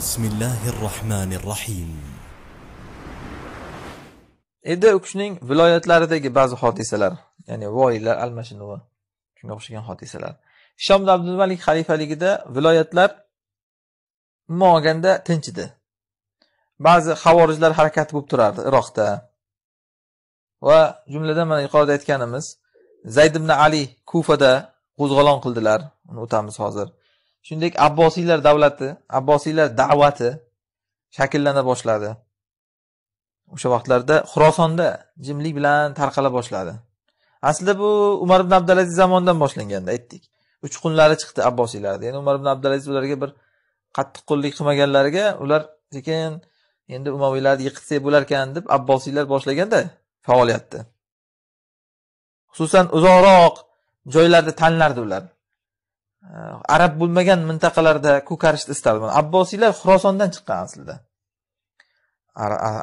بسم الله الرحمن الرحيم endi o'qishning viloyatlaridagi ba'zi hodisalar ya'ni voylar almashinuvi shunga o'xshagan hodisalar shom abdulmalik xalifaligida viloyatlar umuman olganda tinch edi ba'zi havorijlar harakati bo'lib turardi iroqda va jumladan mana yuqorida aytganimiz zayd ibn ali kufada qo'zg'olon qildilar uni o'tamiz hozir shuningdek abbosiylar davlati abbosiylar da'vati shakllana boshladi o'sha vaqtlarda xurosonda jimlik bilan tarqala boshladi aslida bu umar ibn abdulaziz zamonidan boshlanganda aytdik uchqunlari chiqdi abbosiylarni ya'ni umar ibn abdulaziz ularga bir qattiq qilmaganlariga ular sekin endi umaviylarni yiqitsak bo'larkan deb abbosiylar boshlaganda faoliyatni xususan uzoqroq joylarda tanlardi ular arab э, bo'lmagan mintaqalarda ko'karishni istadi abbosiylar xurosondan chiqqan aslida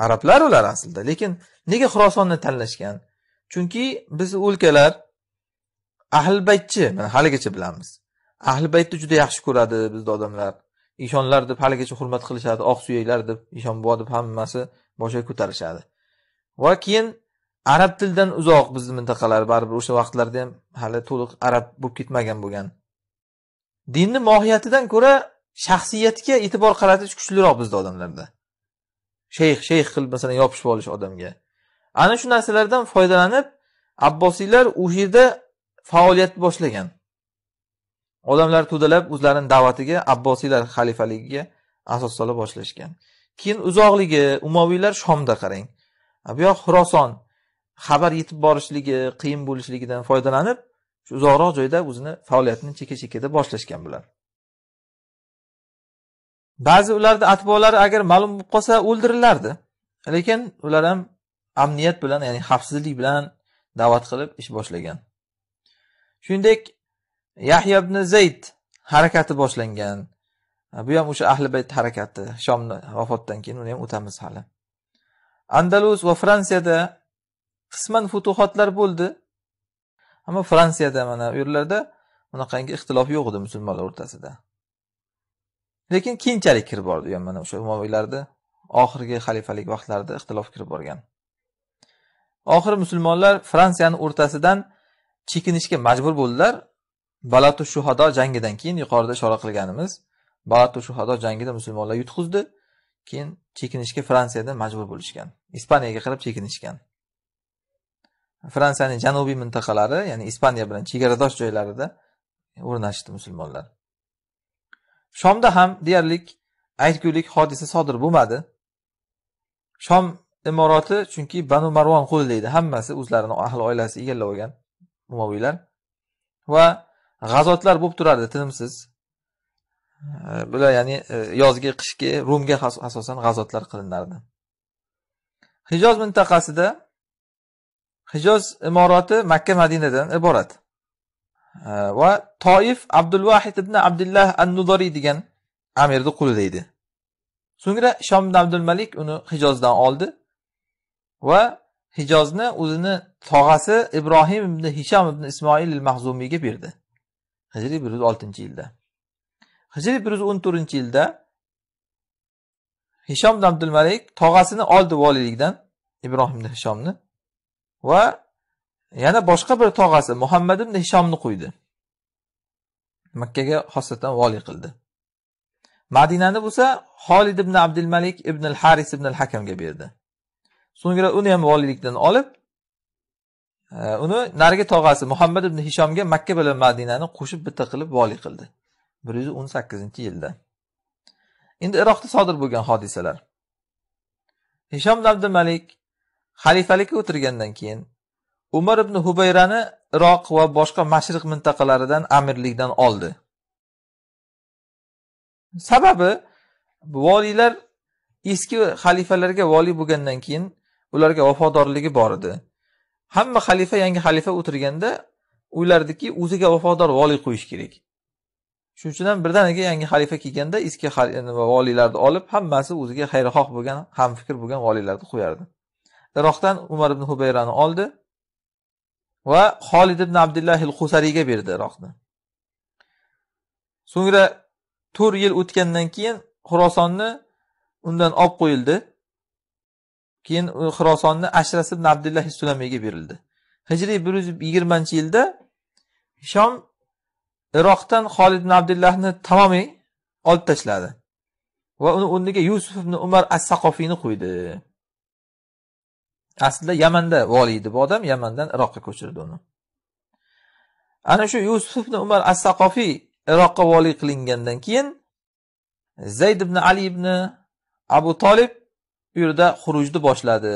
arablar ular aslida lekin nega xurosonni tanlashgan chunki biz o'lkalar ahli baytchi mana haligacha bilamiz ahli baytni juda yaxshi ko'radi bizni odamlar ishonlar deb haligacha hurmat qilishadi oq suyaklar deb eshonbo deb hammasi boshiga ko'tarishadi va keyin arab tilidan uzoq bizni mintaqalar baribir o'sha vaqtlarda ham hali to'liq arab bo'lib ketmagan bo'lgan dinni mohiyatidan ko'ra shaxsiyatga e'tibor qaratish kuchliroq bizda odamlarda shayx shayx qilib masalan yopishib olish odamga ana shu narsalardan foydalanib abbosiylar u yerda faoliyat boshlagan odamlar to'dalab o'zlarini da'vatiga abbosiylar xalifaligiga asos sola boshlashgan keyin uzoqligi umoviylar shomda qarang bu yoq xuroson xabar yetib borishligi qiyin bo'lishligidan foydalanib shu uzoqroq joyda o'zini faoliyatini chekka chekkada boshlashgan bular ba'zi ularni atbolari agar ma'lum bo'lib qolsa o'ldirilardi lekin ular ham amniyat bilan ya'ni xavfsizlik bilan da'vat qilib ish boshlagan shuningdek yahya ibn zayd harakati boshlangan bu ham o'sha ahli bayt harakati shomni vafotdan keyin uni ham o'tamiz hali andalus va fransiyada qisman futuhotlar bo'ldi ammo fransiyada mana u yerlarda bunaqangi ixtilof yo'q edi musulmonlar o'rtasida lekin keyinchalik kirib bordi yani ham mana o'sha umoviylarni oxirgi xalifalik vaqtlarida ixtilof kirib borgan oxiri musulmonlar fransiyani o'rtasidan chekinishga majbur bo'ldilar balatu shuhado jangidan keyin yuqorida ishora qilganimiz balatu shuhado jangida musulmonlar yutqizdi keyin chekinishga fransiyada majbur bo'lishgan ispaniyaga qarab chekinishgan fransiyaning janubiy mintaqalari ya'ni ispaniya bilan chegaradosh joylarida o'rnashdi musulmonlar shomda ham deyarli aytgulik hodisa sodir bo'lmadi shom imorati chunki banu marvon qo'lida hammasi o'zlarini ahli oilasi egallab olgan umoviylar va g'azotlar bo'lib turardi tinimsiz bular ya'ni e, yozgi qishki rumga asosan g'azotlar qilinardi hijoz mintaqasida hijoz imorati makka madinadan iborat va toif abdulvahid ibn abdullah an nudoriy degan amirni qo'lida edi so'ngra shom ibn abdul malik uni hijozdan oldi va hijozni o'zini tog'asi ibrohim ibn hisham ibn ismoil il mahzumiyga berdi hijriy bir yuz oltinchi yilda hijriy bir yuz o'n to'rtinchi yilda hishom ibn abdul malik tog'asini oldi voliylikdan ibrohim ibn hishomni va yana boshqa bir tog'asi muhammad ibn hishomni qo'ydi makkaga xosatan voliy qildi madinani bo'lsa holid ibn abdul malik ibn al haris ibn al hakamga berdi so'ngra uni ham voliylikdan olib e, uni narigi tog'asi muhammad ibn hishomga makka bilan madinani qo'shib bitta qilib voliy qildi bir yuz o'n sakkizinchi yilda endi iroqda sodir bo'lgan hodisalar hishom malik xalifalikka o'tirgandan keyin umar ibn hubayrani iroq va boshqa mashriq mintaqalaridan amirlikdan oldi sababi voliylar eski xalifalarga voliy bo'lgandan keyin ularga vafodorligi bor edi hamma xalifa yangi xalifa o'tirganda o'ylardiki o'ziga vafodor voliy qo'yish kerak shuning uchun ham birdaniga yangi xalifa kelganda eski voliylarni olib hammasi o'ziga xayrixoh bo'lgan hamfikr bo'lgan voliylarni qo'yardi Iroqdan Umar ibn Hubayrani oldi va Xolid ibn Abdullah al husariyga berdi Iroqni. So'ngra 4 yil o'tgandan keyin Xurosonni undan olib qo'yildi. Keyin Xurosonni Ashras ibn Abdullah sulamiyga berildi. Hijriy 120-yilda shom Iroqdan Xolid ibn Abdullahni tamomiy olib tashladi va uni o'rniga Yusuf ibn Umar as-Saqofiyni qo'ydi. aslida yamanda voliy edi bu odam yamandan iroqqa ko'chirdi uni ana shu yusuf ibn umar as saqofiy iroqqa voliy qilingandan keyin zayd ibn ali ibn abu tolib u yerda xurujni boshladi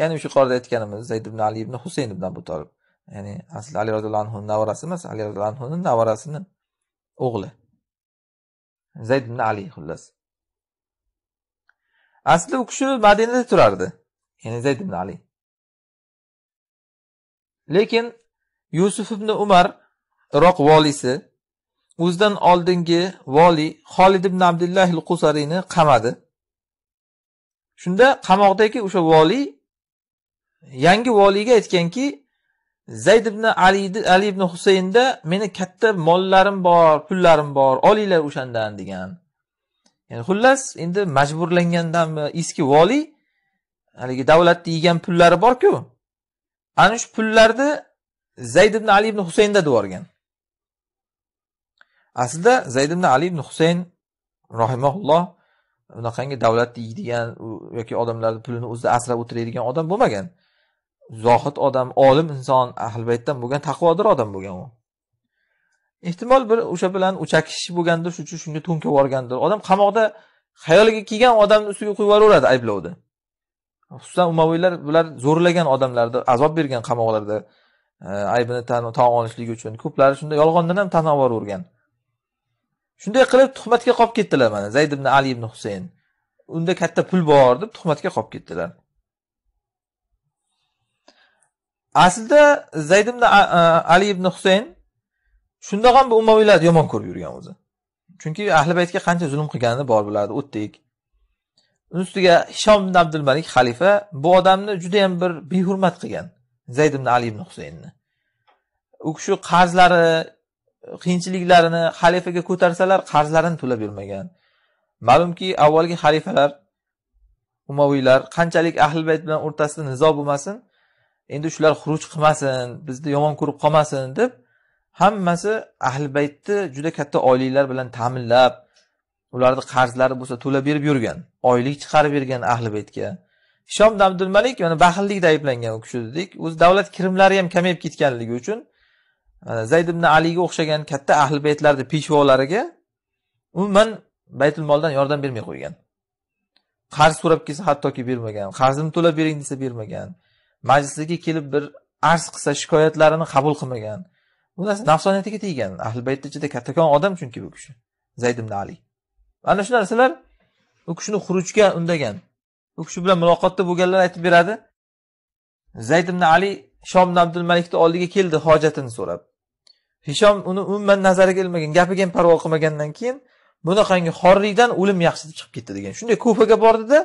ya'ni o'sha yuqorida aytganimiz zayd ibn ali ibn husayn ibn abu tolib ya'ni aslida ali roziyallohu anhu navorasi emas ali roziyallohu anhuni navorasini o'g'li zayd ibn ali xullas asli u kishi madinada turardi ya'ni zayd ibn ali lekin yusuf ibn umar iroq voliysi o'zidan oldingi voliy xolid ibn abdullah qusariyni qamadi shunda qamoqdagi o'sha voliy yangi voliyga aytganki zayd ibn ali ali ibn husaynda meni katta mollarim bor pullarim bor olinglar o'shandan degan ya'ni xullas endi majburlangandanmi eski voliy haligi davlatni yegan pullari borku ana shu pullarni zayd ibn ali ibn husaynda deb yuborgan aslida zayd ibn ali ibn husayn rohimaulloh unaqangi davlatni yeydigan yoki odamlarni pulini o'zida asrab o'tiradigan odam bo'lmagan zohid odam olim inson ahli baytdan bo'lgan taqvodor odam bo'lgan u ehtimol bir o'sha bilan o'chakish bo'lgandir shuning uchun shunga to'nkib yuborgandir odam qamoqda xayoliga kelgan odamni ustiga qo'yib yuboraveradi ayblovni xususan umaviylar bular zo'rlagan odamlarni azob bergan qamoqlarda e, aybini tan olishligi uchun ko'plari shunda yolg'ondan ham tan yuborgan shunday qilib tuhmatga qolib ketdilar mana zayd ibn ali ibn husayn unda katta pul bor deb tuhmatga qolib ketdilar aslida zayd ibn ali ibn husayn shundoq ham bu umaviylarni yomon ko'rib yurgan o'zi chunki ahli baytga qancha zulm qilganini bor bilardi o'tdek uni ustiga hishom ibn abdulmalik xalifa bu odamni juda yam bir behurmat qilgan zayd ibn ali ibn husaynni u kishi qarzlari qiyinchiliklarini xalifaga ko'tarsalar qarzlarini to'lab bermagan ma'lumki avvalgi xalifalar umaviylar qanchalik ahli bayt bilan o'rtasida nizo bo'lmasin endi shular xuruj qilmasin bizni yomon ko'rib qolmasin deb hammasi ahli baytni juda katta oyliklar bilan ta'minlab ularni qarzlari bo'lsa to'lab berib yurgan oylik chiqarib bergan ahli baytga hishom ibn abdulmalik mana baxillikda ayblangan u kishi dedik o'zi davlat kirimlari ham kamayib ketganligi uchun zayd ibn aliga o'xshagan katta ahli baytlarni peshvolariga umuman baytul moldan yordam bermay qo'ygan qarz so'rab kelsa hattoki bermagan qarzimni to'lab bering desa bermagan majlisiga kelib bir arz qilsa shikoyatlarini qabul qilmagan bu narsa nafsoniyatiga teggan ahli baytni ichida kattakon odam chunki bu kishi zayd ibn ali ana shu narsalar u kishini xurujga undagan u kishi bilan muloqotda bo'lganlar aytib beradi zayd ibn ali shom abdul malikni oldiga keldi hojatini so'rab hishom uni umuman nazariga ilmagan gapiga ham parvo qilmagandan keyin bunaqangi xorlikdan o'lim yaxshi deb chiqib ketdi degan shunday kufaga bordida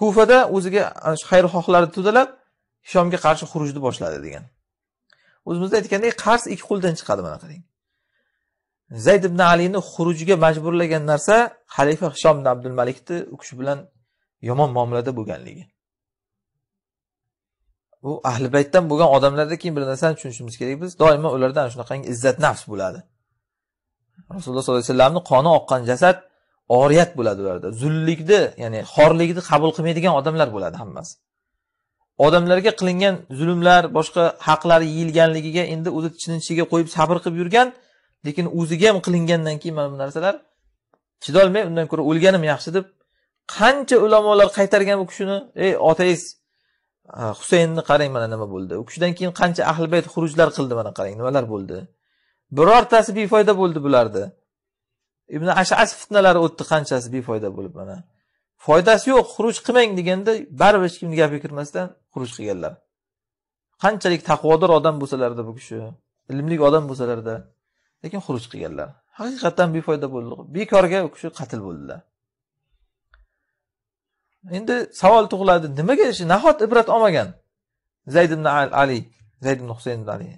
kufada o'ziga ana shu xayrixohlarni to'dalab shomga qarshi xurujni boshladi degan o'zimizda aytgandek qars ikki qo'ldan chiqadi mana qarang zayd ibn alini xurujga majburlagan narsa xalifa hishom ibn abdul malikni u kishi bilan yomon muomalada bo'lganligi bu ahli baytdan bo'lgan odamlarda keyin bir narsani tushunishimiz kerak biz doimo ularda ana shunaqangi izzat nafs bo'ladi rasululloh sollallohu alayhi vasallamni qoni oqqan jasad oriyat bo'ladi ularda zullikni ya'ni xorlikni qabul qilmaydigan odamlar bo'ladi hammasi odamlarga qilingan zulmlar boshqa haqlari yeyilganligiga endi o'zi tishini qo'yib sabr qilib yurgan lekin o'ziga ham qilingandan keyin mana bu narsalar chidolmay undan ko'ra o'lganim yaxshi deb qancha ulamolar qaytargan bu kishini ey otangiz husaynni qarang mana nima bo'ldi u kishidan keyin qancha ahli bayt xurujlar qildi mana qarang nimalar bo'ldi birortasi befoyda bo'ldi bularni ibn ashas fitnalari o'tdi qanchasi befoyda bo'lib mana foydasi yo'q xuruj qilmang deganda baribir hech kimni gapiga kirmasdan xuruj qilganlar qanchalik taqvodor odam bo'lsalarda bu kishi ilmli odam bo'lsalarda lekin xuruj qilganlar haqiqatdan befoyda bo'ldi bekorga u kishi qatl bo'ldilar endi savol tug'iladi nimaga shu nahot ibrat olmagan zayd ibn ali zayd ibn husayn ibn ali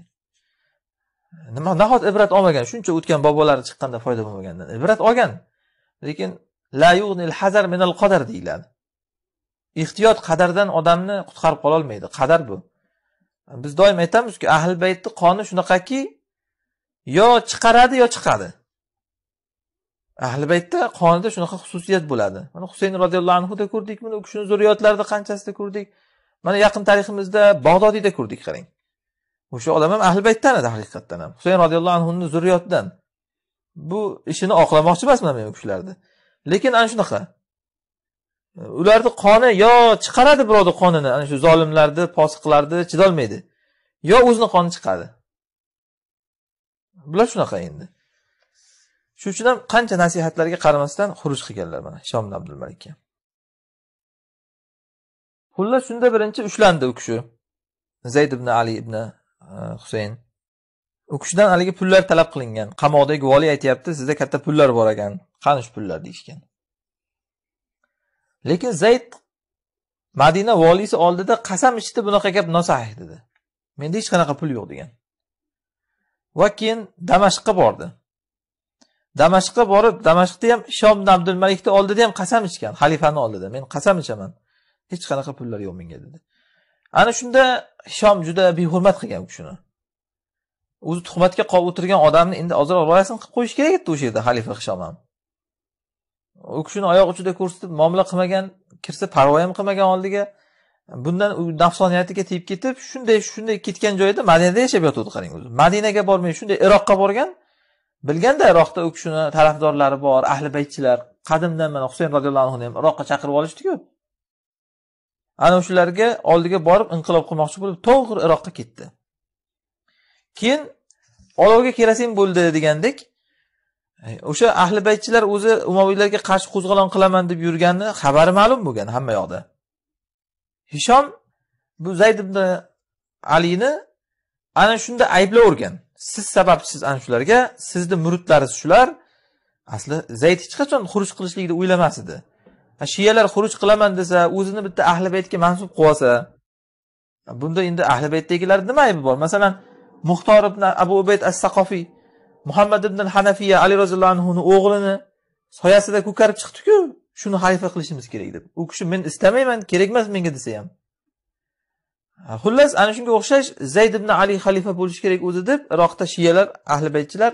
nima nahot ibrat olmagan shuncha o'tgan bobolari chiqqanda foyda bo'lmagandan ibrat olgan lekin la yug'nil hazar minal qadar deyiladi ehtiyot qadardan odamni qutqarib qololmaydi qadar bu biz doim aytamizki ahli baytni qoni shunaqaki yo chiqaradi yo chiqadi ahli baytda qonida shunaqa xususiyat bo'ladi mana husayn roziyallohu anhuda ko'rdik mana u kishini zurriyotlarida qanchasida ko'rdik mana yaqin tariximizda bag'dodiyda ko'rdik qarang o'sha odam ham ahli baytdan edi haqiqatdan ham husayn roziyallohu anhuni zurriyotidan bu ishini oqlamoqchi emasman men u kishilarni lekin ana shunaqa ularni qoni yo chiqaradi birovni qonini ana shu zolimlarni posiqlarni chidolmaydi yo o'zini qoni chiqadi bular shunaqa endi shuning uchun ham qancha nasihatlarga qaramasdan xuruj qilganlar mana shom abdulmalikka xullas shunda birinchi ushlandi u kishi zayd ibn ali ibn e, husayn u kishidan haligi pullar talab qilingan qamoqdagi voliy aytyapti sizda katta pullar bor ekan qani shu pullar deyishgan lekin zayd madina voliysi oldida qasam ichdi bunaqa gap nosahih dedi menda hech qanaqa pul yo'q degan va keyin damashqqa bordi damashqqa borib damashqda ham shomni abdulmalikni oldida ham qasam ichgan xalifani oldida men qasam ichaman hech qanaqa pullar yo'q menga dedi ana shunda shom juda behurmat qilgan u kishini o'zi tuhmatga qolib o'tirgan odamni endi ozroq rioyasini qilib qo'yish kerak edi o'sha yerda xalifa hishom ham u kishini oyoq uchida ko'rsatib muomala qilmagan kirsa parvo ham qilmagan oldiga bundan u nafsoniyatiga tegib ketib shunday shunday ketgan joyida madinada yashab yotgandi qarang o'zi madinaga bormay shunday iroqqa borgan bilganda iroqda u kishini tarafdorlari bor ahli baytchilar qadimdan mana husayn roziyallohu anhuni ham iroqqa chaqirib olishdiku ana o'shalarga oldiga borib inqilob qilmoqchi bo'lib to'g'ri iroqqa ketdi keyin olovga kerosin bo'ldi degandek o'sha ahli baytchilar o'zi umaviylarga qarshi qo'zg'olon qilaman deb yurgani xabari ma'lum bo'lgan hamma yoqda hishom bu zayd ibn alini ana shunda ayblavergan siz sababchisiz ana shularga sizni muridlariz shular asli zayd hech qachon xuruj qilishlikni o'ylamas edi shiyalar xuruj qilaman desa o'zini bitta ahli baytga mansub qilib olsa bunda endi ahli baytdagilarni nima aybi bor masalan muxtor ibn abu ubayd as saqofiy muhammad ibn hanafiya ali roziyallohu anhuni o'g'lini soyasida ko'karib chiqdiku shuni hayfa qilishimiz kerak deb u kishi men istamayman kerak emas menga desa ham xullas ana shunga o'xshash zayd ibn ali xalifa bo'lishi kerak o'zi deb iroqda shiyalar ahli baytchilar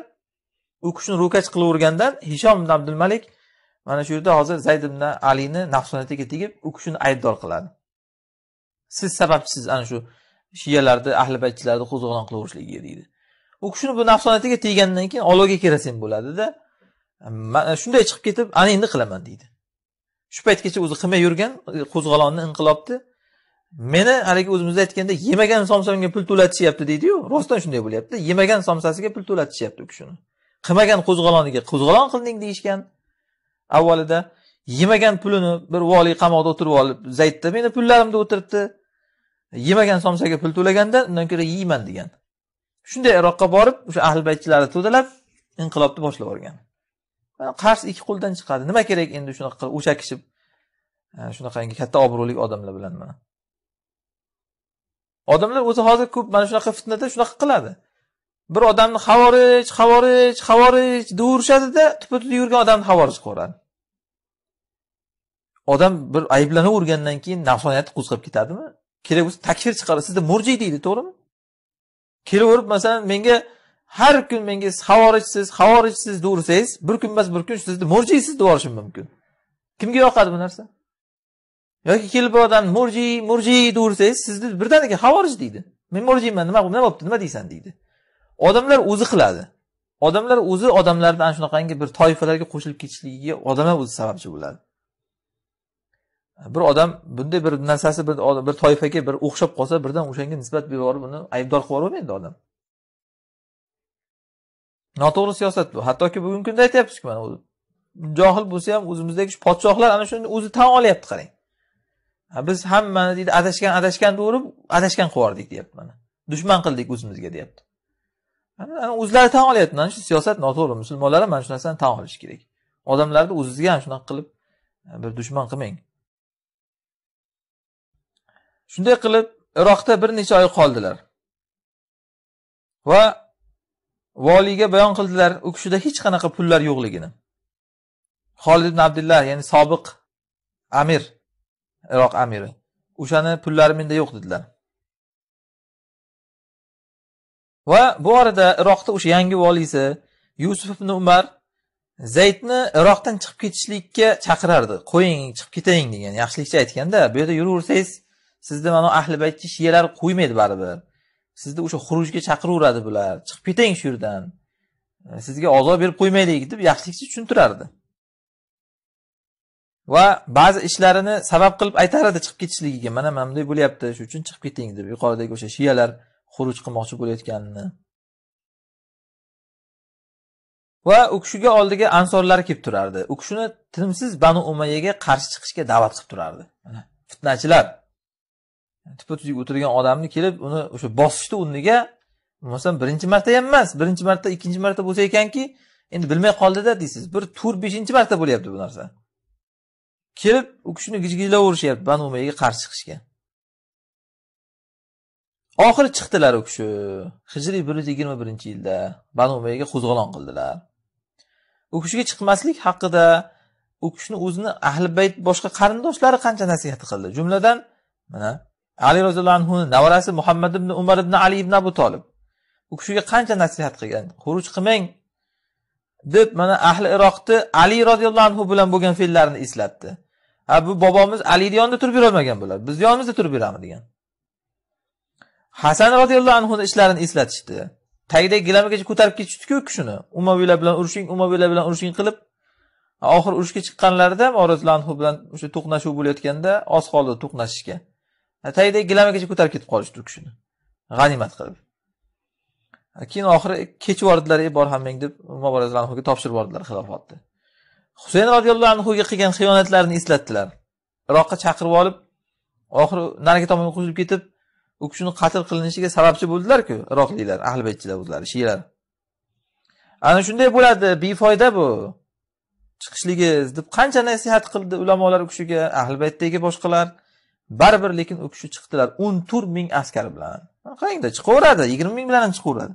u kishini ro'kach qilavergandan hishom ibn abdul malik mana shu yerda hozir zayd ibn alini nafsoniyatiga tegib u kishini aybdor qiladi siz sababchisiz ana shu shiyalarni ahli baytchilarni qo'zg'olon qilaverishligiga deydi u kishini bu nafsoniyatiga teggandan keyin olovga kerak bo'ladi-da. shunday chiqib ketib ana endi qilaman deydi shu paytgacha o'zi qilmay yurgan e, qo'zg'olonni inqilobni meni haligi o'zimizda aytganda yemagan somsamga pul to'latishyapti deydiyu rostdan shunday bo'lyapti yemagan somsasiga pul to'latishyapti u kishini qilmagan qo'zg'oloniga qo'zg'olon qilding deyishgan avvalida yemagan pulini bir voliy qamoqda o'tirib olib zaydda meni pullarimda o'tiribdi yemagan somsaga pul to'laganda undan ko'ra yeyman degan shunday iroqqa borib o'sha ahli baytchilarni to'dalab inqilobni boshlab yuborgan qars ikki qo'ldan chiqadi nima kerak endi shunaqa qilib o'sha kishi shunaqangi katta obro'li odamlar bilan mana odamlar o'zi hozir ko'p mana shunaqa fitnada shunaqa qiladi bir odamni havorij havorij havorij deyaverishadida tupa tut yurgan odamni havorij qilaveradi odam bir ayblanavergandan keyin nafsoniyati qo'zg'ab ketadimi kerak bo'lsa takfir chiqaradi sizda murjiy deydi to'g'rimi kelaverib masalan menga har kun menga havorijsiz havorijsiz deyaversangiz bir kun emas bir kun sizni murjiysiz deb yuborishim mumkin kimga yoqadi bu narsa yoki kelib bir odam murji murji deyaversangiz sizni birdaniga havorij deydi men murjiyman nima nima bo'libdi nima deysan deydi odamlar o'zi qiladi odamlar o'zi odamlarni ana shunaqangi bir toifalarga qo'shilib ketishligiga odam ham o'zi sababchi bo'ladi bir odam bunday bir narsasi bir bir toifaga bir o'xshab qolsa birdan o'shanga nisbat berib yuborib uni aybdor qilib yubormaydi odam noto'g'ri siyosat bu hattoki bugungi kunda aytyapmizku mana johil bo'lsa ham o'zimizdagi shu podshohlar ana shuni o'zi tan olyapti qarang biz hammani deydi adashgan adashgan urib adashgan qilib yubordik deyapti mana dushman qildik o'zimizga deyapti o'zlari tan olyapti mana shu siyosat noto'g'ri musulmonlar ham mana shu narsani tan olishi kerak odamlarni o'zizga ham shunaqa qilib bir dushman qilmang shunday qilib iroqda bir necha oy qoldilar va voliyga bayon qildilar u kishida hech qanaqa pullar yo'qligini xolid ibn abdullah ya'ni sobiq amir iroq amiri o'shani pullari menda yo'q dedilar va bu orada iroqda o'sha yangi voliysi yusuf ibn umar zaydni iroqdan chiqib ketishlikka chaqirardi qo'ying chiqib ketaying degan yaxshilikcha aytganda bu yerda yuraversangiz sizni mana ahli baytni shiyalar qo'ymaydi baribir sizni o'sha xurujga chaqiraveradi bular chiqib keting shu yerdan e, sizga ozor berib qo'ymaylik deb yaxshilikcha tushuntirardi va ba'zi ishlarini sabab qilib aytar edi chiqib ketishligiga mana mana bunday bo'lyapti shu uchun chiqib keting deb yuqoridagi o'sha shiyalar xuruj qilmoqchi bo'layotganini va u kishiga oldiga ansorlar kelib turardi u kishini tinimsiz banu umayyaga qarshi chiqishga da'vat qilib turardi fitnachilar tikpa tuzuk o'tirgan odamni kelib uni o'sha bosishdi o'rniga bo'lmasam birinchi marta ham emas birinchi marta ikkinchi marta bo'lsa ekanki endi bilmay qoldida deysiz bir to'rt beshinchi marta bo'lyapti bu narsa kelib u kishini gijgijlaverishyapti ban umayyaga qarshi chiqishga oxiri chiqdilar u kishi hijriy bir yuz yigirma birinchi yilda ban umayyaga qo'zg'olon qildilar u kishiga chiqmaslik haqida u kishini o'zini ahli bayt boshqa qarindoshlari qancha nasihat qildi jumladan mana ali roziyallohu anhuni nevarasi muhammad ibn umar ibn ali ibn abu tolib u kishiga qancha nasihat qilgan xuruj qilmang deb mana ahli iroqni ali roziyallohu anhu bilan bo'lgan fe'llarini eslatdi ha bu bobomiz alini yonida turib yurolmagan bular bizni yonimizda turib yuramiz degan hasan roziyallohu anhuni ishlarini eslatishdi tagidagi gilamigacha ko'tarib ketishdiku kishini umaviylar bilan urushing umaviylar bilan urushing qilib oxiri urushga chiqqanlarida roziyallohu anhu bilan o'sha to'qnashuv bo'layotganda oz qoldi to'qnashishga tagiga gilamagacha ko'tarib ketib qolishdi u kishini g'animat qilib keyin oxiri kechib yubordilar ey bor hammang deb umar roziyallohu topshirib yubordilar xilofatni husayn roziyallohu anhuga qilgan xiyonatlarini eslatdilar iroqqa chaqirib olib oxiri narigi tomonga qo'shilib ketib u kishini qatl qilinishiga sababchi bo'ldilarku iroqliklar ahli baytchilar o'zlari shiyalar ana shunday bo'ladi befoyda bu chiqishligiz deb qancha nasihat qildi ulamolar u kishiga ahli baytdagi boshqalar baribir lekin u kishi chiqdilar o'n to'rt ming askar bilan qarangda chiqaveradi yigirma ming bilan ham chiqaveradi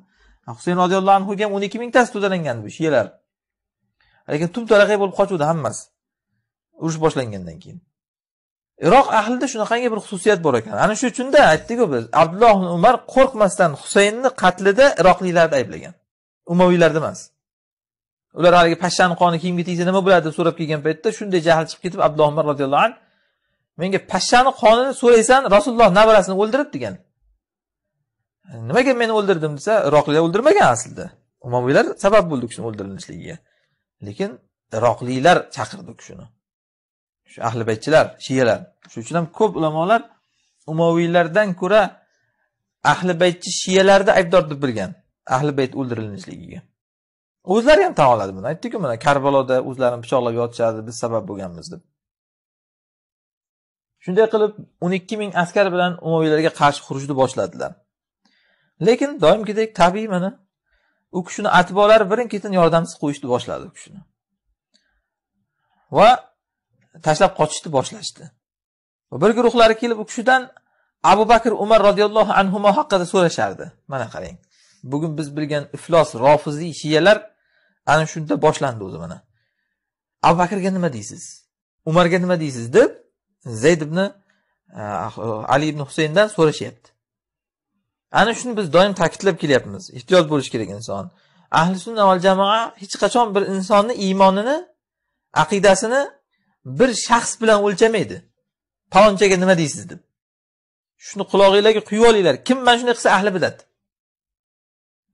husayn roziyallohu anhuga ham o'n ikki mingtasi to'dalangan bu shiyalar lekin tum talaqay bo'lib qochuvdi hammasi urush boshlangandan keyin iroq ahlida shunaqangi bir xususiyat bor ekan ana shu uchunda aytdikku biz abdulloh umar qo'rqmasdan husaynni qatlida iroqliklarni ayblagan umaviylarni emas ular haligi pashshani qoni kiyimga tegsa nima bo'ladi deb so'rab kelgan paytda shunday jahl chiqib ketib abdulloh umar roziyallohu anhu menga pashshani qonini so'raysan rasululloh nabarasini o'ldirib degan nimaga meni o'ldirdim desa iroqlilar o'ldirmagan aslida umaviylar sabab bo'ldi u kishini o'ldirilishligiga lekin iroqliylar chaqirdi u kishini shu ahli baytchilar shiyalar shuning uchun ham ko'p ulamolar umaviylardan ko'ra ahli baytchi shiyalarni aybdor deb bilgan ahli bayt o'ldirilishligiga o'zlari ham tan oladi buni aytdiku mana karbaloda o'zlarini pichoqlab yotishadi biz sabab bo'lganmiz deb shunday qilib o'n ikki ming askar bilan umoviylarga qarshi xurujni boshladilar lekin doimgidek tabiiy mana u kishini atbolari birin ketin yordamsiz qo'yishni boshladi u kishini va tashlab qochishni boshlashdi bir guruhlari kelib u kishidan abu bakr umar roziyallohu anhu haqida so'rashardi mana qarang bugun biz bilgan iflos rofiziy shiyalar ana shunda boshlandi o'zi mana abu bakrga nima deysiz umarga nima deysiz deb zayd ibn uh, ah, ali ibn husayndan so'rashyapti ana shuni biz doim ta'kidlab kelyapmiz ehtiyot bo'lishi kerak inson ahli sunna val jamoa hech qachon bir insonni iymonini aqidasini bir shaxs bilan o'lchamaydi palonchaga nima deysiz deb shuni qulog'inglarga quyib olinglar kim mana shunday qilsa ahli bidat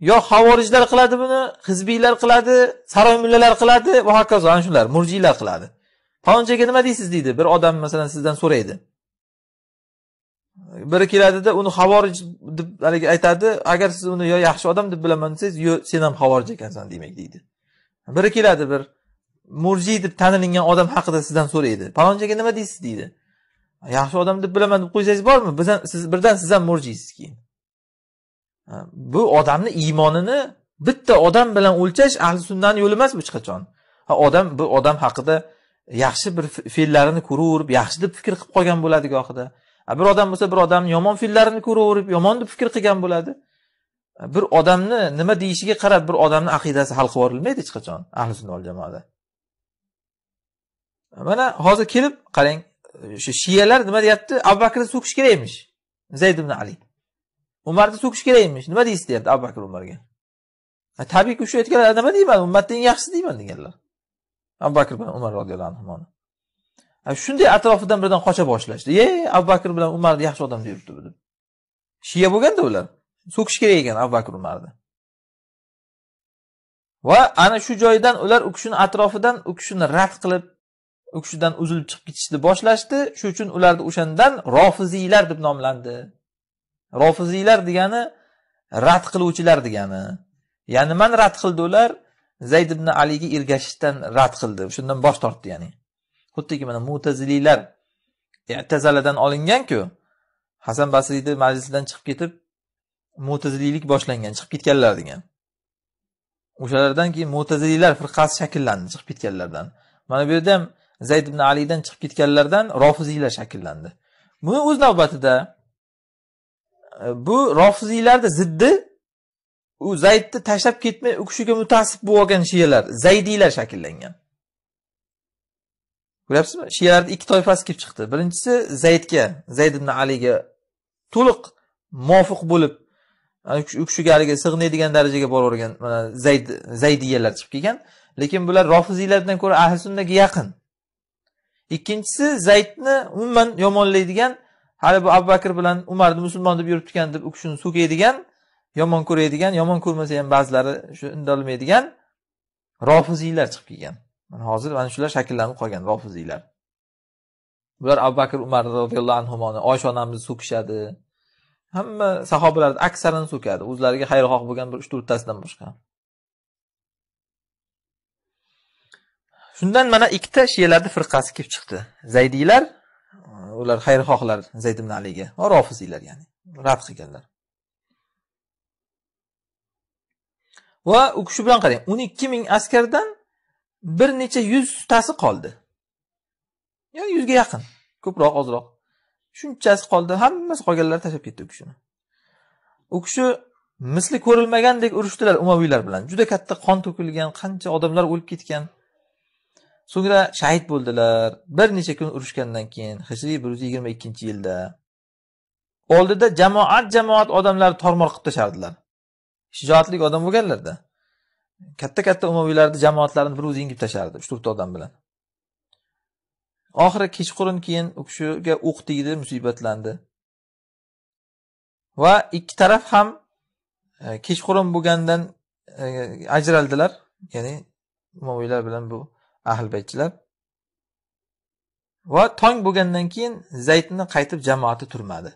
yo havorijlar qiladi buni hizbiylar qiladi saroy mullalar qiladi va hokazo ana shular murjiylar qiladi falonchaga nima deysiz deydi bir odam masalan sizdan so'raydi biri keladida uni havorij deb haligi aytadi agar siz uni yo yaxshi odam deb bilaman desangiz yo sen ham havorij ekansan demak deydi biri keladi bir murjiy deb tanilingan odam haqida sizdan so'raydi palonchaga nima deysiz deydi yaxshi odam deb bilaman deb qo'ysangiz bormi siz birdan siz ham murjiysiz keyin bu odamni iymonini bitta odam bilan o'lchash ahli sunnani yo'li emas bu hech qachon odam bu odam haqida yaxshi bir fe'llarini ko'raverib yaxshi deb fikr qilib qolgan bo'ladi gohida bir odam bo'lsa bir odamni yomon fe'llarini ko'raverib yomon deb fikr qilgan bo'ladi bir odamni nima deyishiga qarab bir odamni aqidasi hal qilib yuborilmaydi hech qachon ahli sunna val jamoada mana hozir kelib qarang shu shiyalar nima deyapti abu bakrni so'kish kerak emish zayd ibn ali umarni so'kish kerak emish nima deysiz deyapti abu bakr umarga tabiiyki shu aytganlar nima deyman ummatni eng yaxshisi deyman deganlar abu bakr bilan umar roziyallohu anhu shunday atrofidan birdan qocha boshlashdi ye abu bakr bilan umar yaxshi odam deb yuribdi deb shiya bo'lganda ular so'kish kerak ekan abu bakr umarni va ana shu joydan ular u kishini atrofidan u kishini rad qilib u kishidan uzilib chiqib ketishni boshlashdi shu uchun ularni o'shandan rofiziylar deb nomlandi rofiziylar degani rad qiluvchilar degani ya'ni nimani rad qildi ular zayd ibn aliga ergashishdan rad qildi shundan bosh tortdi ya'ni xuddiki mana mutaziliylar tazaladan olinganku hasan basriyni majlisidan chiqib ketib mutaziliylik boshlangan chiqib ketganlar degan o'shalardan keyin mutaziliylar firqasi shakllandi chiqib ketganlardan mana bu yerda ham zayd ibn alidan chiqib ketganlardan rofiziylar shakllandi buni o'z navbatida e, bu rofiziylarni ziddi u zaydni tashlab ketmay u kishiga mutassib bo'lib olgan shiyalar zaydiylar shakllangan ko'ryapsizmi shiyalarni ikki toifasi kelib chiqdi birinchisi zaydga zayd ibn aliga to'liq muvofiq bo'lib u kishiga haligi sig'inadigan darajaga boravergan mana zayd zaydiyalar chiqib kelgan lekin bular rofiziylardan ko'ra ahli sunnaga yaqin ikkinchisi zaydni umuman yomonlaydigan hali bu abu bakr bilan umarni musulmon deb yuribdikan deb u kishini so'kaydigan yomon ko'radigan yomon ko'rmasa ham ba'zilari shu indolmaydigan rofiziylar chiqib kelgan mana hozir mana shular shakllanib qolgan rofiziylar bular abu bakr umar roziyallohu anhuni oysha onamizni so'kishadi hamma sahobalarni aksarini so'kadi o'zlariga xayrixoh bo'lgan bir uch to'rttasidan boshqa shundan mana ikkita shiyalarni firqasi kelib chiqdi zaydiylar ular xayrixohlar zayd ibn aliga va rofiziylar ya'ni rad qilganlar va u kishi bilan qarang o'n ikki ming askardan bir necha yuztasi qoldi ya'ni yuzga yaqin ko'proq ozroq shunchasi qoldi hammasi qolganlar tashlab ketdi u kishini u kishi misli ko'rilmagandek urushdilar umaviylar bilan juda katta qon to'kilgan qancha odamlar o'lib ketgan so'ngra shahid bo'ldilar bir necha kun urushgandan keyin hijriy bir yuz yigirma ikkinchi yilda oldida jamoat jamoat odamlar tormor qilib tashlardilar shijoatli odam bo'lganlarda katta katta umaviylarni jamoatlarini bir o'zi yengib tashlardi uch to'rtta odam bilan oxiri kechqurun keyin u kishiga o'q tegdi musibatlandi va ikki taraf ham e, kechqurun bo'lgandan e, ajraldilar ya'ni umaviylar bilan bu ahli baytchilar va tong bo'lgandan keyin zaydni qaytib jamoati turmadi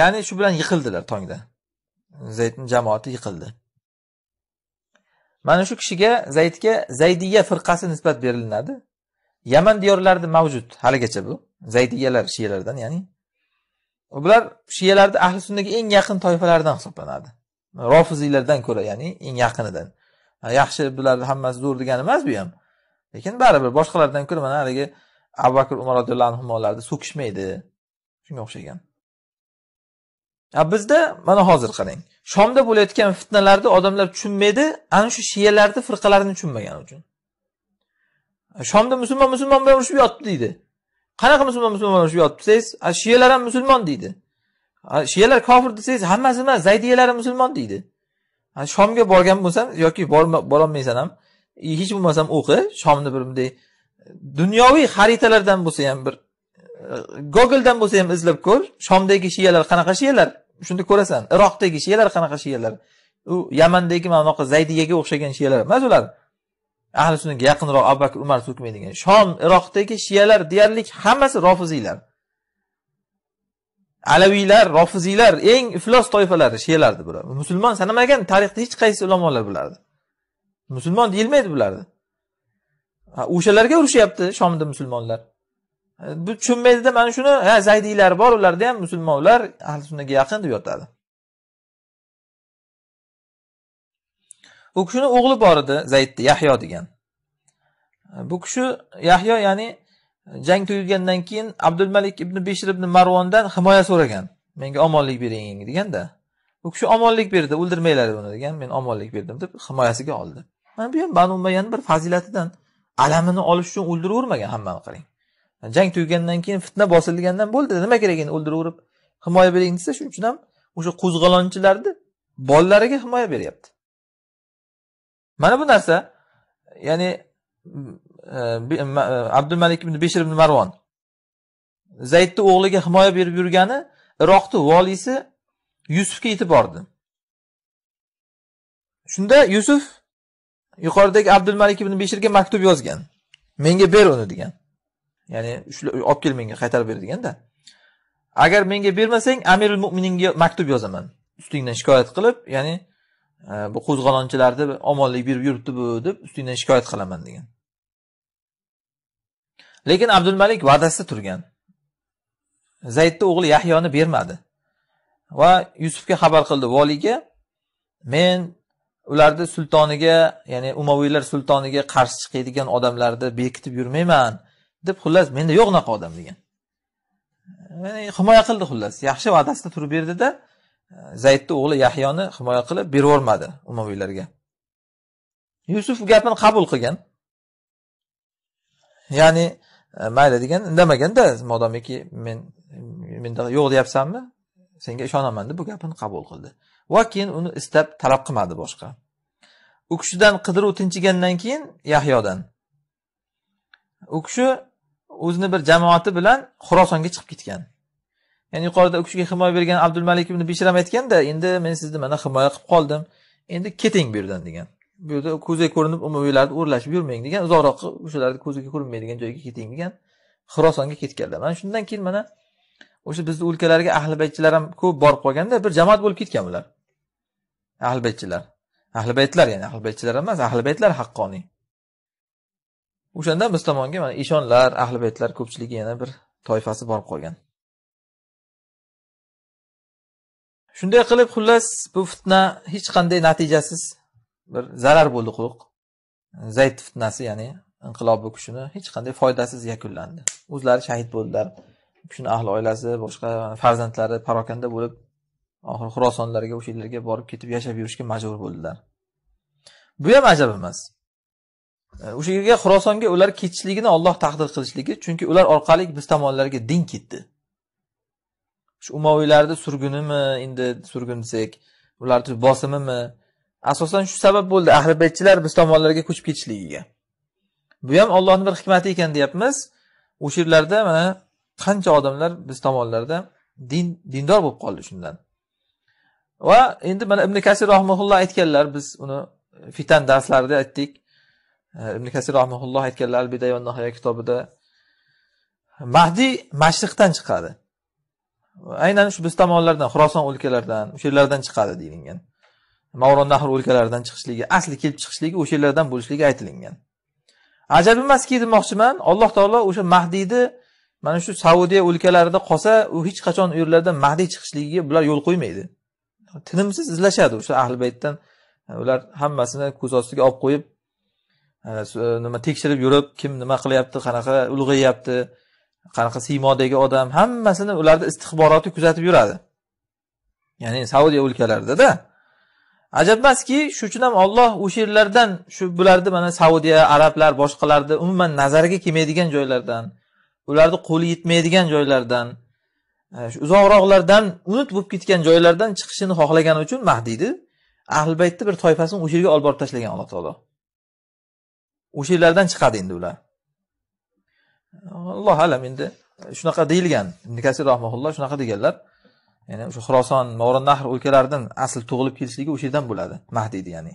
ya'ni shu bilan yiqildilar tongda zaydni jamoati yiqildi mana shu kishiga zaydga zaydiya firqasi nisbat berilinadi yaman diyorlarida mavjud haligacha bu zaydiyalar shiyalardan ya'ni bular shiyalarni ahli sunnaga eng yaqin toifalaridan hisoblanadi rofiziylardan ko'ra ya'ni eng yaqinidan yaxshi bularni hammasi zo'r degani emas bu ham lekin baribir boshqalardan ko'ra mana haligi abu bakr umar roziyallohu anhularni so'kishmaydi shunga o'xshagan a bizda mana hozir qarang shomda bo'layotgan fitnalarni odamlar tushunmaydi ana shu shiyalarni firqalarini tushunmagani uchun shomda musulmon musulmon bilan urushib yotibdi deydi qanaqa musulmon musulmon bilan urushib yotibdi desangiz shiyalar ham musulmon deydi shiyalar kofir desangiz hammasi emas zaydiyalar ham musulmon deydi shomga borgan bo'lsam yoki borolmaysan ham hech bo'lmasam o'qi shomni bir bunday dunyoviy xaritalardan bo'lsa ham bir e, googledan bo'lsa ham izlab ko'r shomdagi shiyalar qanaqa shiyalar shunda ko'rasan iroqdagi shiyalar qanaqa shiyalar u yamandagi mana bunaqa zaydiyaga o'xshagan shiyalar emas ular ahli sunnaga yaqinroq abu bakr umar turkmiy degan shom iroqdagi shiyalar deyarli hammasi rofiziylar alaviylar rofiziylar eng iflos toifalari shiyalardi bular musulmon sanamagan tarixda hech qaysi ulamolar bularni musulmon deyilmaydi bularni o'shalarga urushyapti shomda musulmonlar E, bu tushunmaydida mana shuni ha zaydiylar bor ularda ham musulmonlar ahli sunnaga yaqin deb yotadi u kishini o'g'li bor edi zaydni yahyo degan e, bu kishi yahyo ya'ni jang tugagandan keyin abdulmalik ibn beshir ibn marvondan himoya so'ragan menga omonlik bering deganda u kishi omonlik berdi o'ldirmanglar uni degan men omonlik berdim deb himoyasiga oldi mana bu ham banu umayyan bir fazilatidan alamini olish uchun o'ldiravermagan hammani qarang jang tugagandan keyin fitna bosilgandan bo'ldi nima kerak endi o'ldiraverib himoya bering desa shuning uchun ham o'sha qo'zg'olonchilarni bolalariga himoya beryapti mana bu narsa ya'ni e, e, abdumalik ibn beshir ibn marvon zaydni o'g'liga himoya berib yurgani iroqni voliysi yusufga yetib bordi shunda yusuf yuqoridagi abdulmalik ibn beshirga maktub yozgan menga ber uni degan ya'ni olib kel menga qaytarib ber deganda agar menga bermasang amirul mo'mininga maktub yozaman ustingdan shikoyat qilib ya'ni e, bu qo'zg'olonchilarni omonlik berib yuribdi bu deb ustingdan shikoyat qilaman degan lekin abdul malik va'dasida turgan zaydni o'g'li yahyoni bermadi va yusufga xabar qildi voliyga men ularni sultoniga ya'ni umaviylar sultoniga qarshi chiqadigan odamlarni bekitib yurmayman deb xullas menda yo'q unaqa odam degan himoya qildi xullas yaxshi va'dasida turib berdida e, zaydni o'g'li yahyoni himoya qilib beravermadi umaviylarga yusuf gapini qabul qilgan ya'ni e, mayli degan indamaganda modomiki men menda yo'q deyapsanmi senga ishonaman deb bu gapini qabul qildi va keyin uni istab talab qilmadi boshqa u kishidan qidiruv tinchigandan keyin yahyodan u kishi o'zini bir jamoati bilan xurosonga chiqib ketgan ya'ni yuqorida u kishiga himoya bergan abdulmalik ibn bishram aytganda endi men sizni mana himoya qilib qoldim endi keting bu yerdan degan bu yerda ko'zga ko'rinib umaviylarni o'rlashib yurmang degan uzoqroq o'shalarni ko'zga ko'rinmaydigan joyga keting degan xurosonga ketganlar mana shundan keyin mana o'sha bizni o'lkalarga ahli baytchilar ham ko'p borib qolganda bir jamoat bo'lib ketgan ular ahli baytchilar ahli baytlar ya'ni ahli baytchilar emas ahli baytlar haqqoniy o'shanda biz tomonga mana ishonlar ahli baytlar ko'pchiligi yana bir toifasi borib qolgan shunday qilib xullas bu fitna hech qanday natijasiz bir zarar bo'ldi quruq zayd fitnasi ya'ni inqilobi kuchini hech qanday foydasiz yakunlandi o'zlari shahid bo'ldilar kishini ahli oilasi boshqa farzandlari parokanda bo'lib oxiri xurosonlarga o'sha yerlarga borib ketib yashab yurishga majbur bo'ldilar bu ham ajab emas o'sha yerga xurosonga ular ketishligini olloh taqdir qilishligi chunki ular orqali biz tomonlarga din ketdi shu umoviylarni surgunimi endi surgun desak ularni bosimimi asosan shu sabab bo'ldi ahli baytchilar biz tomonlarga ko'chib ketishligiga bu ham ollohni bir hikmati ekan deyapmiz o'sha yerlarda mana qancha odamlar biz tomonlarda din dindor bo'lib qoldi shundan va endi mana ibn kasir rahmaulloh aytganlar biz uni fitan darslarida aytdik ibn kasir rahmaulloh aytganlar bidaya va nihoya kitobida mahdiy mashriqdan chiqadi aynan shu biz tomonlardan xuroson o'lkalaridan o'sha yerlardan chiqadi deyilgan mavron nahr o'lkalaridan chiqishligi asli kelib chiqishligi o'sha yerlardan bo'lishligi aytilingan ajab emaski demoqchiman alloh taolo o'sha mahdiyni mana shu saudiya o'lkalarida qolsa u hech qachon u yerlardan mahdiy chiqishligiga bular yo'l qo'ymaydi tinimsiz izlashadi o'sha ahli baytdan ular hammasini ko'z ostiga olib qo'yib E, nima tekshirib yurib kim nima qilyapti qanaqa ulg'ayyapti qanaqa siymodagi odam hammasini ularni istixboroti kuzatib yuradi ya'ni saudiya o'lkalaridada ajabmaski shu uchun ham olloh o'sha yerlardan shu bularni mana saudiya arablar boshqalarni umuman nazariga kelmaydigan joylardan ularni qo'li yetmaydigan joylardan e, shu uzoqroqlardan unut bo'lib ketgan joylardan chiqishini xohlagani uchun mahdiyni ahli baytni bir toifasini o'sha yerga olib borib tashlagan alloh taolo o'sha yerlardan chiqadi endi ular alloh alam endi shunaqa deyilgan ibn kasir rahmaulloh shunaqa deganlar ya'ni o'sha xuroson movarannahr o'lkalaridan asl tug'ilib kelishligi o'sha yerdan bo'ladi mahdiydi ya'ni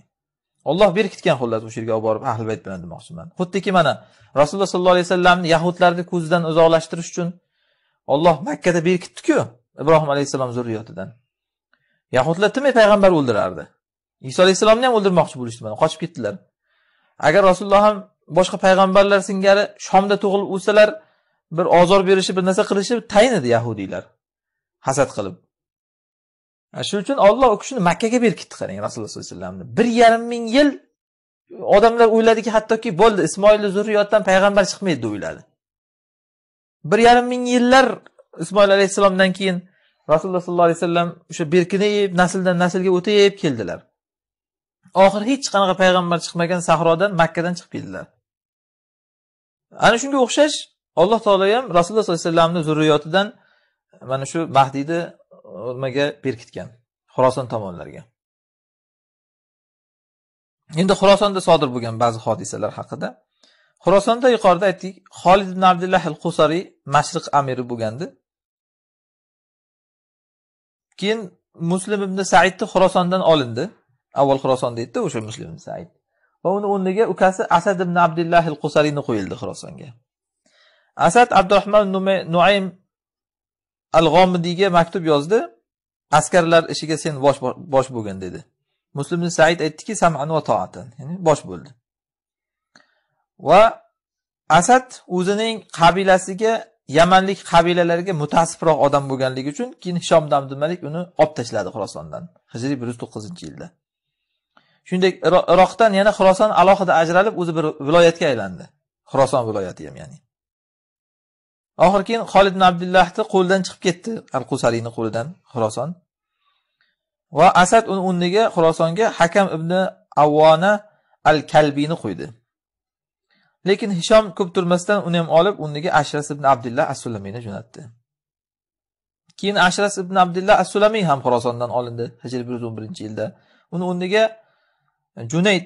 olloh berkitgan xullas o'sha yerga olib borib ahli bayt bilan demoqchiman xuddiki mana rasululloh sollallohu alayhi vasallamni yahudlarni ko'zidan uzoqlashtirish uchun olloh makkada berkitdiku ibrohim alayhissalom zurriyotidan yahudlar tinmay payg'ambar o'ldirardi iso alayhissalomni ham o'ldirmoqchi bo'lishdi mana qochib ketdilar agar rasululloh ham boshqa payg'ambarlar singari shomda tug'ilib o'lsalar bir ozor berishi bir narsa qilishi tayin edi yahudiylar hasad qilib shuning uchun olloh u kishini makkaga berkitdi qarang rasululloh sollallohu alayhi vasallamni bir yarim ming yil odamlar o'yladiki hattoki bo'ldi ismoilni zurriyotdan payg'ambar chiqmaydi deb o'yladi bir yarim ming yillar ismoil alayhissalomdan keyin rasululloh sollallohu alayhi vasallam o'sha berkinib nasldan naslga o'tib keldilar oxiri hech qanaqa payg'ambar chiqmagan sahrodan makkadan chiqib keldilar ana shunga o'xshash alloh taolo ham rasululloh sollallohu alayhi vasallamni zurriyotidan mana shu mahdiyni nimaga berkitgan xuroson tomonlarga endi xurosonda sodir bo'lgan ba'zi hodisalar haqida xurosonda yuqorida aytdik xolid ibn abdullah al qusariy mashriq amiri bo'lgandi keyin muslim ibn saidni xurosondan olindi avval xuroson deydida o'sha muslim said va uni o'rniga ukasi asad ibn abdullah al qusariyni qo'yildi xurosonga asad abdurahmon nuaym al g'omidiyga maktub yozdi askarlar ishiga sen bosh bosh bo'lgin dedi muslim said aytdiki saman va toatan ya'ni bosh bo'ldi va asad o'zining qabilasiga yamanlik qabilalarga mutasibroq odam bo'lganligi uchun keyin hishom abdumalik uni olib tashladi xurosondan hijriy bir yuz to'qqizinchi yilda shuningdek iroqdan yana xuroson alohida ajralib o'zi bir viloyatga aylandi xuroson viloyati ham ya'ni oxiri keyin xolid ibn abdullohni qo'lidan chiqib ketdi al qusariyni qo'lidan xuroson va asad uni o'rniga xurosonga hakam ibn avvona al kalbiyni qo'ydi lekin hishom ko'p turmasdan uni ham olib o'rniga ashras ibn abdullah as jo'natdi keyin ashras ibn abdullah as sulamiy ham xurosondan olindi hijr bir yuz o'n birinchi yilda uni o'rniga junayd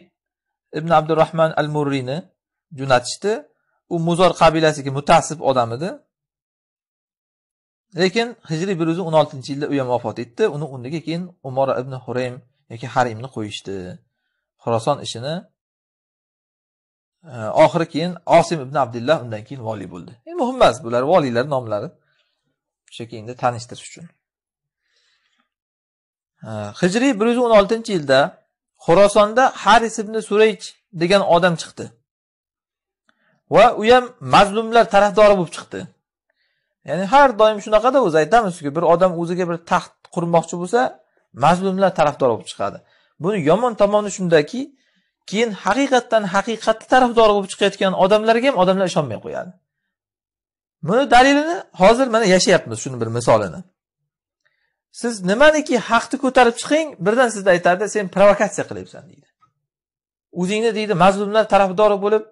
ibn abdurahmon al murriyni jo'natishdi u muzor qabilasiga mutaassib odam edi lekin hijriy bir yuz o'n oltinchi yilda u ham vafot etdi uni o'rniga keyin umar ibn huraym yoki harimni qo'yishdi xuroson ishini e, oxiri keyin osim ibn abdullah undan keyin voliy bo'ldi e, muhim emas bular voliylar nomlari o'sha keyinda tanishtirish uchun e, hijriy bir yuz o'n oltinchi yilda xurosonda haris ibn surayj degan odam chiqdi va u ham mazlumlar tarafdori bo'lib chiqdi ya'ni har doim shunaqada o'zi aytamizku bir odam o'ziga bir taxt qurmoqchi bo'lsa mazlumlar tarafdori bo'lib chiqadi buni yomon tomoni shundaki keyin haqiqatdan haqiqatni tarafdori bo'lib chiqayotgan odamlarga ham odamlar ishonmay qo'yadi buni dalilini hozir mana yashayapmiz shuni bir misolini siz nimaniki haqni ko'tarib chiqing birdan sizni aytadi sen provokatsiya qilyapsan deydi o'zingni deydi mazlumlar tarafdori bo'lib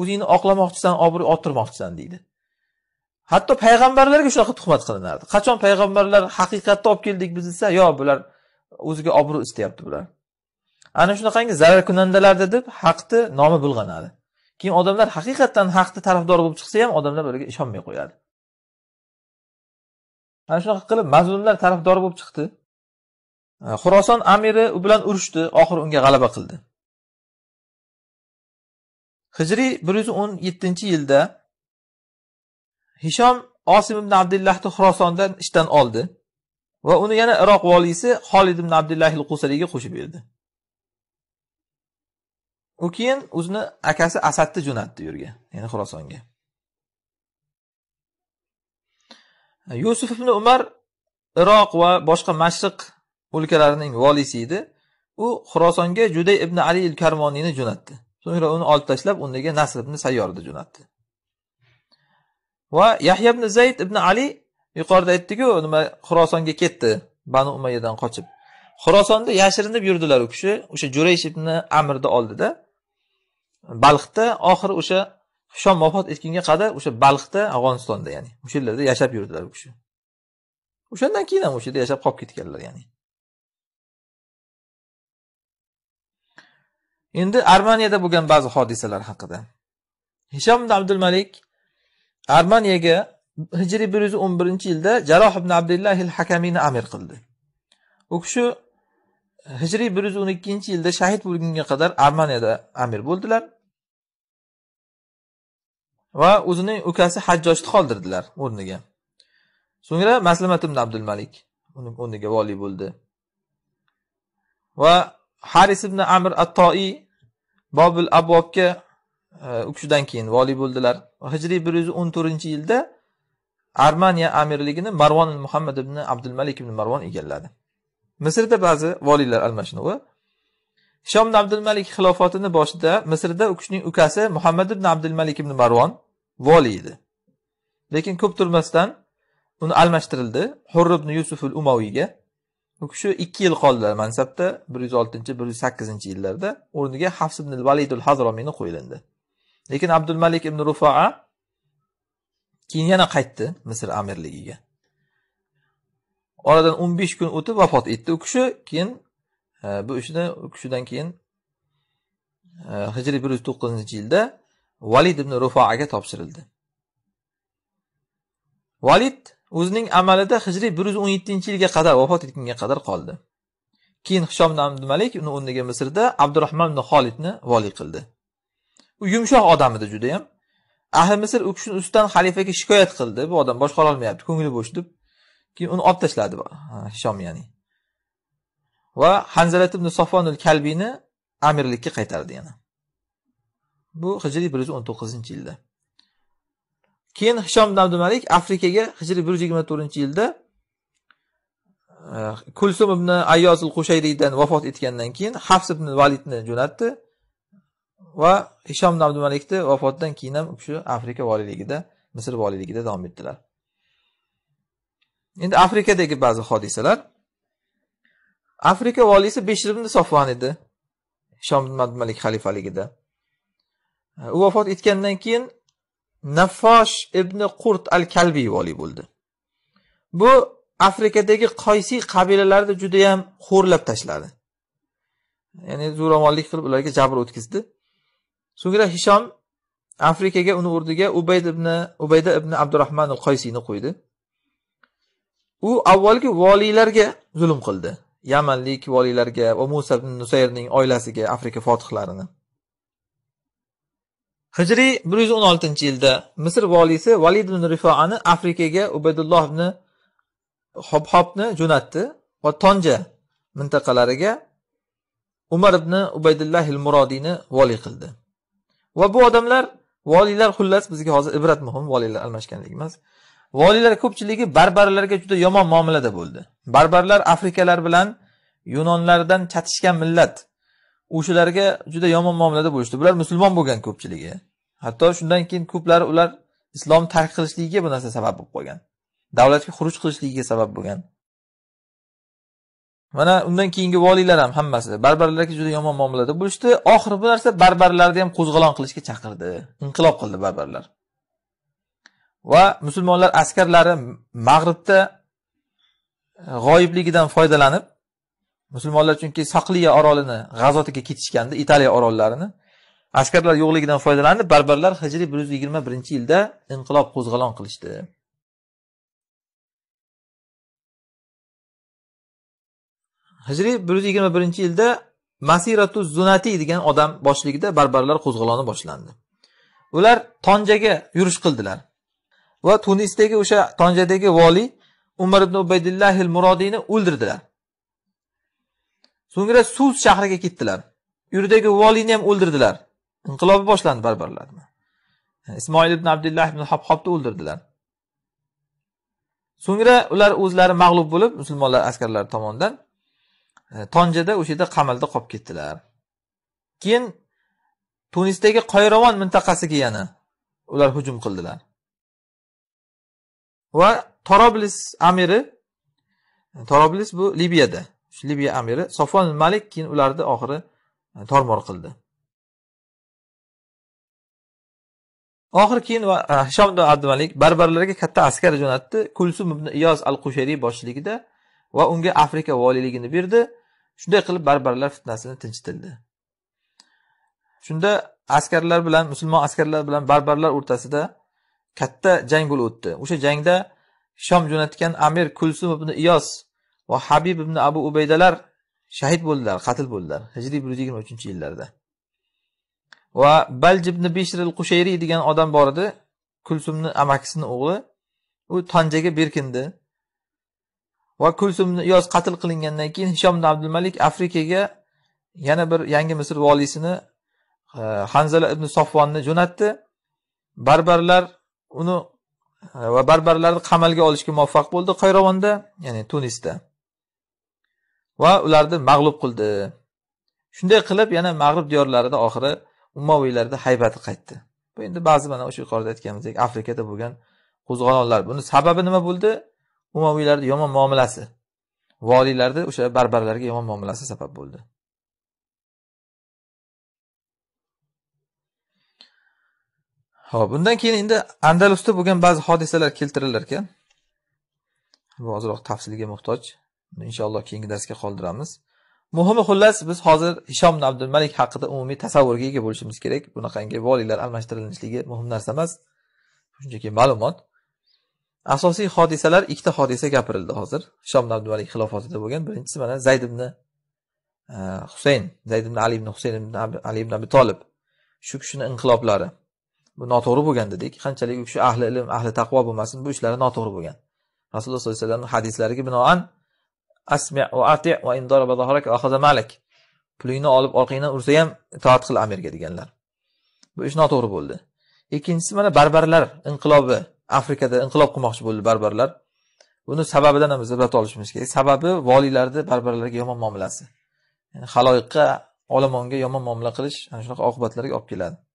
o'zingni oqlamoqchisan obro' orttirmoqchisan deydi hatto payg'ambarlarga shunaqa tuhmat qilinardi qachon payg'ambarlar haqiqatni olib keldik biz desa yo bular o'ziga obro' istayapti bular ana shunaqangi zarar deb haqni nomi bulg'anadi keyin odamlar haqiqatdan haqni tarafdori bo'lib chiqsa ham odamlar ularga ishonmay qo'yadi mana shunaqa qilib mazlumlar tarafdori bo'lib chiqdi xuroson amiri u bilan urushdi oxiri unga g'alaba qildi hijriy bir yuz o'n yettinchi yilda hishom osim ibn abdillahni xurosondan ishdan oldi va uni yana iroq voliysi xolid ibn abdullah qusaliyga qo'shib berdi u keyin o'zini akasi asadni jo'natdi u yerga ya'ni xurosonga yusuf ibn umar iroq va boshqa mashriq o'lkalarining voliysi edi u xurosonga juday ibn ali al karmoniyni jo'natdi so'ngra uni olib tashlab undaga nasr ibn sayyorni jo'natdi va yahya ibn zayd ibn ali yuqorida aytdiku nima xurosonga ketdi banu umayyadan qochib xurosonda yashirinib yurdilar u kishi o'sha jurayshibni ibn amirni oldida balxda oxiri o'sha shom vafot etgunga qadar o'sha balxda afg'onistonda ya'ni o'sha yerlarda yashab yurdilar u kishi o'shandan keyin ham o'sha yerda yashab qolib ketganlar ya'ni endi armaniyada bo'lgan ba'zi hodisalar haqida hishom ibn abdul malik armaniyaga hijriy bir yuz o'n birinchi yilda jaroh ibn il hakamiyni amir qildi u kishi hijriy bir yuz o'n ikkinchi yilda shahid bo'lgunga qadar armaniyada amir bo'ldilar va o'zining ukasi hajjojni qoldirdilar o'rniga so'ngra maslamat ibn abdul malik uni o'rniga voliy bo'ldi va haris ibn amir attoi bobil abvobga e, u kishidan keyin voliy bo'ldilar hijriy bir yuz o'n to'rtinchi yilda armaniya amirligini marvon muhammad ibn abdul malik ibn marvon egalladi misrda ba'zi voliylar almashinuvi shom abdul malik xilofatini boshida misrda u kishining ukasi muhammad ibn abdul malik ibn marvon edi lekin ko'p turmasdan uni almashtirildi hurr ibn yusuful umaviyga u kishi ikki yil qoldilar mansabda bir yuz oltinchi bir yuz sakkizinchi yillarda o'rniga hafs ibn validul hazromiyni qo'yilindi lekin abdul malik ibn rufaa keyin yana qaytdi misr amirligiga oradan o'n besh kun o'tib vafot etdi u kishi keyin e, bu ishni u kishidan keyin e, hijriy bir yuz to'qqizinchi yilda valid ibn rufoaga topshirildi valid o'zining amalida hijriy bir yuz o'n yettinchi yilga qadar vafot etgunga qadar qoldi keyin hishom abdumalik uni o'rniga misrda abdurahmon ibn xolidni voliy qildi u yumshoq odam edi judayam ahli misr u kishini ustidan xalifaga shikoyat qildi bu odam boshqara olmayapti ko'ngli bo'sh deb keyin uni olib tashladi hishom ya'ni va hanzalat ibn sofonul kalbiyni amirlikka qaytardi yana bu hijriy bir yuz o'n to'qqizinchi yilda keyin hishom ibn abdumalik afrikaga hijriy bir yuz yigirma to'rtinchi yilda eh, kulsum ibn ayyozul qushayriydan vafot etgandan keyin hafs ibn validni jo'natdi va hishom ibn abdumalikni vafotidan keyin ham u kishi afrika voliyligida misr voliyligida davom etdilar endi afrikadagi ba'zi hodisalar afrika voliysi besh ibn sofvon edi hishom ibn abdumalik xalifaligida u vafot etgandan keyin nafosh ibn qurt al kalbiy voliy bo'ldi bu afrikadagi qoysiy qabilalarni judayam xo'rlab tashladi ya'ni zo'ravonlik qilib ularga jabr o'tkazdi so'ngra hishom afrikaga uni o'rniga ubayd ibn ubayda ibn abdurahmon al qoysiyni qo'ydi u avvalgi voliylarga zulm qildi yamanlik voliylarga va musa ibn nusayrning oilasiga afrika fotihlarini hijriy bir yuz o'n oltinchi yilda misr voliysi valid ibn rifoani afrikaga ubaydulloh ibn hobhobni jo'natdi va tonja mintaqalariga umar ibn ubaydullah il murodiyni voliy qildi va bu odamlar voliylar xullas bizga hozir ibrat muhim voliylar almashganligimiz emas voliylar ko'pchiligi barbarlarga juda yomon muomalada bo'ldi barbarlar afrikalar bilan yunonlardan chatishgan millat o'shalarga juda yomon muomalada bo'lishdi bular musulmon bo'lgan ko'pchiligi hatto shundan keyin ko'plari ular islomni tark qilishligiga bu narsa sabab bo'lib qolgan davlatga xuruj qilishligiga sabab bo'lgan mana undan keyingi voliylar ham hammasi barbarlarga juda yomon muomalada bo'lishdi oxiri bu narsa barbarlarni ham qo'zg'olon qilishga chaqirdi inqilob qildi barbarlar va musulmonlar askarlari mag'ribda g'oyibligidan foydalanib musulmonlar chunki saqliya orolini g'azotiga ketishganda italiya orollarini askarlar yo'qligidan foydalanib barbarlar hijriy bir yuz yigirma birinchi yilda inqilob qo'zg'olon qilishdi hijriy bir yuz yigirma birinchi yilda masiratu zunati degan odam boshligida barbarlar qo'zg'oloni boshlandi ular tonjaga yurish qildilar va tunisdagi o'sha tonjadagi voliy umar ibn ubaydillahil murodiyni o'ldirdilar So'ngra Sus shahriga ketdilar. Uridagi voliyni ham o'ldirdilar. Inqilob boshlandi barbarlarni. Ismoil ibn Abdullah ibn Habhobni o'ldirdilar. So'ngra ular o'zlari mag'lub bo'lib musulmonlar askarlari tomonidan e, Tonjada o'sha yerda qamalda qolib ketdilar. Keyin Tunisdagi Qoyrovon mintaqasiga yana ular hujum qildilar. Va Toroblis amiri Toroblis bu Libiyada libiya amiri sofon malik keyin ularni oxiri e, tormor qildi oxiri keyin e, hishom ibn abdumalik barbarlarga katta askar jo'natdi kulsum ibn iyoz al qushariy boshchiligida va unga afrika voliyligini berdi shunday qilib barbarlar fitnasini tinchitildi shunda askarlar bilan musulmon askarlar bilan barbarlar o'rtasida katta jang bo'lib o'tdi o'sha jangda hishom jo'natgan amir kulsum ibn iyos va habib ibn abu ubaydalar shahid bo'ldilar qatl bo'ldilar hijriy bir yuz yigirma uchinchi yillarda va balj ibn bishr al qushayriy degan odam bor edi kulsumni amakisini o'g'li u tanjaga berkindi va kulsum yoz qatl qilingandan keyin hishom ibn abdul malik afrikaga yana bir yangi misr voliysini e, hanzala ibn sofvonni jo'natdi barbarlar uni e, va barbarlarni qamalga olishga muvaffaq bo'ldi qayrovonda ya'ni tunisda va ularni mag'lub qildi shunday qilib yana mag'rib diyorlarida oxiri umaviylarda haybati qaytdi bu endi ba'zi mana o'sha yuqorida aytganimizdek afrikada bo'lgan qo'zg'olonlar buni sababi nima bo'ldi umaviylarni yomon muomalasi voliylarni o'sha barbarlarga yomon muomalasi sabab bo'ldi ho'p bundan keyin endi andalusda bo'lgan ba'zi hodisalar keltirilar ekan bu ozroq tafsilga muhtoj inshaalloh keyingi darsga qoldiramiz muhimi xullas biz hozir hishom ibn abdul malik haqida umumiy tasavvurga ega bo'lishimiz kerak bunaqangi voliylar almashtirilishligi muhim narsa emas shunchaki ma'lumot asosiy hodisalar ikkita hodisa gapirildi hozir hishom ibn abdul malik xilofatida bo'lgan birinchisi mana zayd ibn e, husayn zayd ibn ali ibn husayn ibn ali ibn abi tolib shu kishini inqiloblari bu noto'g'ri bo'lgan dedik qanchalik u kishi ahli ilm ahli taqvo bo'lmasin bu ishlari noto'g'ri bo'lgan rasululloh sollallohu alayhi vasallamni hadislariga binoan asmi va ati va indoraba zahorak va hoza malik pulingni olib orqangdan ursa ham itoat qil amirga deganlar bu ish noto'g'ri bo'ldi ikkinchisi mana barbarlar inqilobi afrikada inqilob qilmoqchi bo'ldi barbarlar buni sababidan ham biz ibrat olishimiz kerak sababi voliylarni barbarlarga yomon muomalasi yani haloyiqqa olomonga yomon muomala qilish ana shunaqa oqibatlarga olib keladi